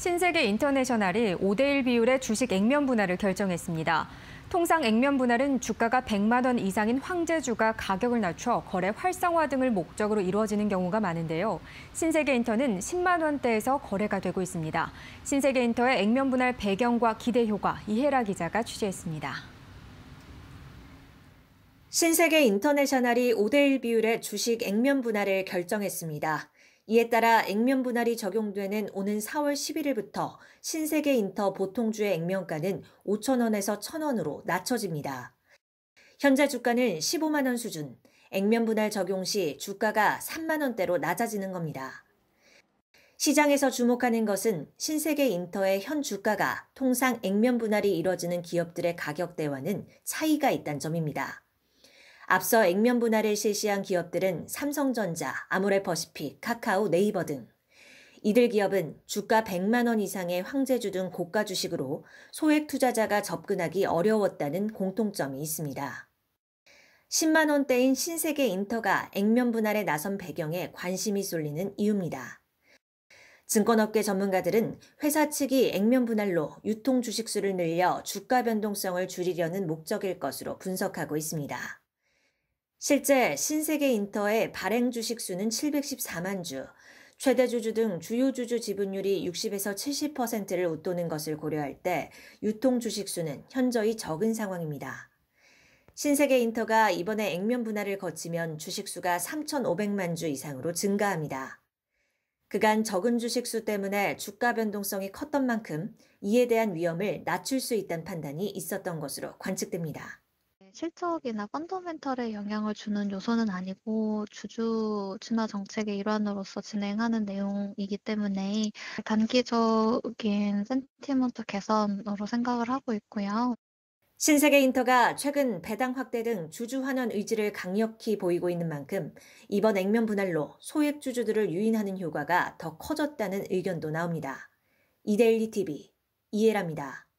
신세계 인터내셔널이 5대1 비율의 주식 액면 분할을 결정했습니다. 통상 액면 분할은 주가가 100만 원 이상인 황제주가 가격을 낮춰 거래 활성화 등을 목적으로 이루어지는 경우가 많은데요. 신세계인터는 10만 원대에서 거래가 되고 있습니다. 신세계인터의 액면 분할 배경과 기대 효과 이혜라 기자가 취재했습니다. 신세계 인터내셔널이 5대1 비율의 주식 액면 분할을 결정했습니다. 이에 따라 액면 분할이 적용되는 오는 4월 11일부터 신세계 인터 보통주의 액면가는 5,000원에서 1,000원으로 낮춰집니다. 현재 주가는 15만원 수준, 액면 분할 적용 시 주가가 3만원대로 낮아지는 겁니다. 시장에서 주목하는 것은 신세계 인터의 현 주가가 통상 액면 분할이 이뤄지는 기업들의 가격대와는 차이가 있다는 점입니다. 앞서 액면 분할을 실시한 기업들은 삼성전자, 아모레퍼시픽, 카카오, 네이버 등 이들 기업은 주가 100만 원 이상의 황제주 등 고가 주식으로 소액 투자자가 접근하기 어려웠다는 공통점이 있습니다. 10만 원대인 신세계 인터가 액면 분할에 나선 배경에 관심이 쏠리는 이유입니다. 증권업계 전문가들은 회사 측이 액면 분할로 유통 주식수를 늘려 주가 변동성을 줄이려는 목적일 것으로 분석하고 있습니다. 실제 신세계 인터의 발행 주식 수는 714만 주, 최대 주주 등 주요 주주 지분율이 60에서 70%를 웃도는 것을 고려할 때 유통 주식 수는 현저히 적은 상황입니다. 신세계 인터가 이번에 액면 분할을 거치면 주식 수가 3,500만 주 이상으로 증가합니다. 그간 적은 주식 수 때문에 주가 변동성이 컸던 만큼 이에 대한 위험을 낮출 수 있다는 판단이 있었던 것으로 관측됩니다. 실적이나 펀더멘털에 영향을 주는 요소는 아니고 주주 진화 정책의 일환으로서 진행하는 내용이기 때문에 단기적인 센티먼트 개선으로 생각을 하고 있고요. 신세계 인터가 최근 배당 확대 등 주주 환원 의지를 강력히 보이고 있는 만큼 이번 액면 분할로 소액 주주들을 유인하는 효과가 더 커졌다는 의견도 나옵니다. 이데일리 TV 이해랍니다.